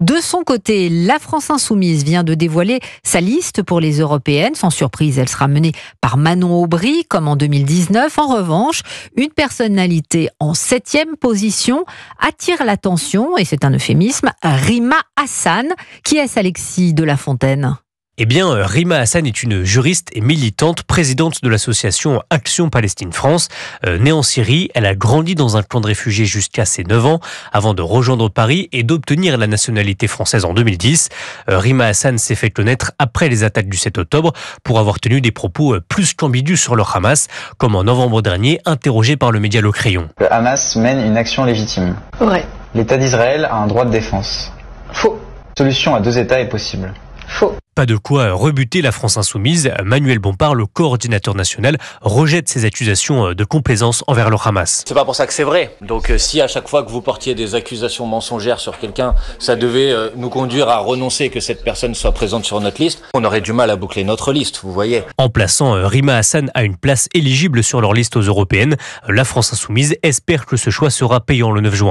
De son côté, la France insoumise vient de dévoiler sa liste pour les européennes. Sans surprise, elle sera menée par Manon Aubry, comme en 2019. En revanche, une personnalité en septième position attire l'attention, et c'est un euphémisme, Rima Hassan. Qui est ce Alexis de La Fontaine eh bien, euh, Rima Hassan est une juriste et militante, présidente de l'association Action Palestine France. Euh, née en Syrie, elle a grandi dans un camp de réfugiés jusqu'à ses 9 ans, avant de rejoindre Paris et d'obtenir la nationalité française en 2010. Euh, Rima Hassan s'est fait connaître après les attaques du 7 octobre pour avoir tenu des propos plus qu'ambigus sur le Hamas, comme en novembre dernier, interrogé par le média Le Crayon. Le Hamas mène une action légitime. Vrai. L'État d'Israël a un droit de défense. Faux. Solution à deux États est possible. Faux. Pas de quoi rebuter la France insoumise. Manuel Bompard, le coordinateur national, rejette ces accusations de complaisance envers le Hamas. C'est pas pour ça que c'est vrai. Donc euh, si à chaque fois que vous portiez des accusations mensongères sur quelqu'un, ça devait euh, nous conduire à renoncer que cette personne soit présente sur notre liste, on aurait du mal à boucler notre liste, vous voyez. En plaçant euh, Rima Hassan à une place éligible sur leur liste aux européennes, la France insoumise espère que ce choix sera payant le 9 juin.